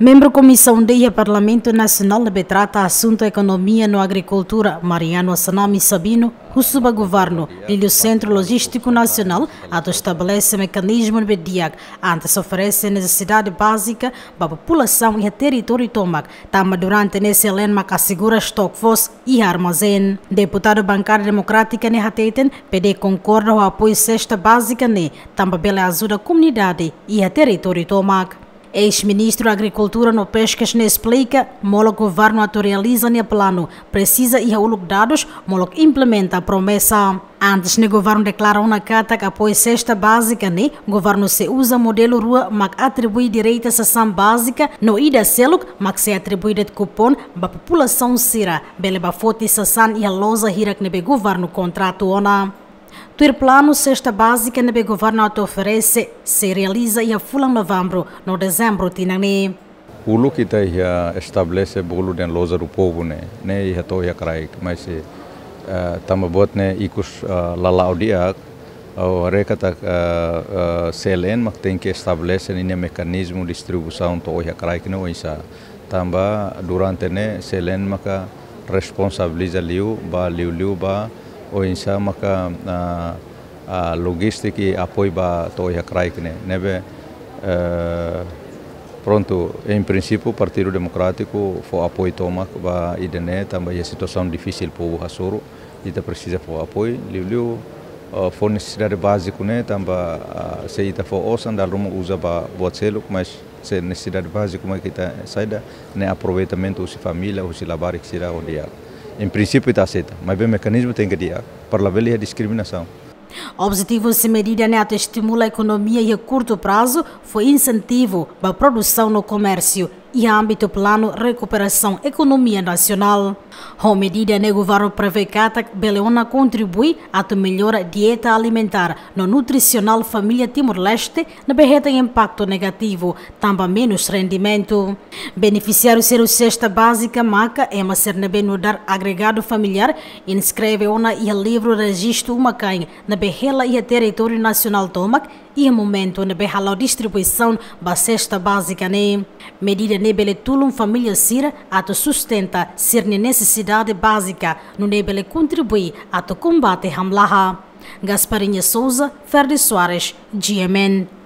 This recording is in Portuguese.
Membro Comissão DEIA Parlamento Nacional betrata assunto economia no agricultura, Mariano Assanami Sabino, o subagoverno e o Centro Logístico Nacional ato estabelece mecanismo de BDIAC, antes oferece necessidade básica para a população e a território tomac, tama durante nesse lenmac assegura estoque voz e armazém. Deputado bancário democrática Nehateiten, PD concorda ao apoio cesta básica ne, né? tamba pela ajuda à comunidade e a território tomac. Ex-ministro da Agricultura no Pescas ne explica, molo governo atualiza o plano, precisa e Raul dados, molo implementa a promessa. Antes, o governo declarou na carta que após cesta básica, né, o governo se usa modelo rua, mas atribui direito à sessão básica, no ida seluk, mas se atribui de cupom, a população sira, beleba foto sessão e a lousa hira que o governo contrato ona. Ter planu sexta Básica na Begovernato oferece se realiza em fulan novembro, no dezembro tinani. Ulu kita ia estabelece bolo den loza do povo né, né ia to ia craik, mas se tamabot né ikus lalau dia o recata CLN mak tem que estabelece né mecanismo de distribuição to ia craik no isa. Tamba durante né selen maka responsabiliza liu ba liu liu ba ο ίνσα μακα λογιστική απόϊβα το ιακράικνε. Δεν ε, πρόντου, εν πρινσίπου, Παρτίρου Δημοκράτικου, φο απόϊ το μακ, βα ιδενέ, ναι, ταν βα γεσί το σαν διφίσιλ που χασούρου, ήταν πρισίζε φο απόϊ, λιβλίου, φόνη στις ταν σε ήταν φο όσαν, τα λόμου ούζα βα βοτσέλουκ, Em princípio está aceita, mas o mecanismo tem que adiar para haver a é discriminação. O objetivo de medida neta estimula a economia e a curto prazo foi incentivo para a produção no comércio e âmbito plano recuperação economia nacional. Com medida no governo prevê que Beleona contribui à melhora dieta alimentar no nutricional família Timor-Leste, na berreta impacto negativo, também menos rendimento. Beneficiário ser o cesta básica maca é uma sernebe no dar agregado familiar, inscreve ona e livro registro uma canha na berrela e território nacional tomac e momento na berrela distribuição da cesta básica nem. Né? Medida nebele tulum família sira ato sustenta sirne necessidade básica no nebele contribui ato combate hamlaha. Gasparinha Souza, Ferdi Soares, GMN.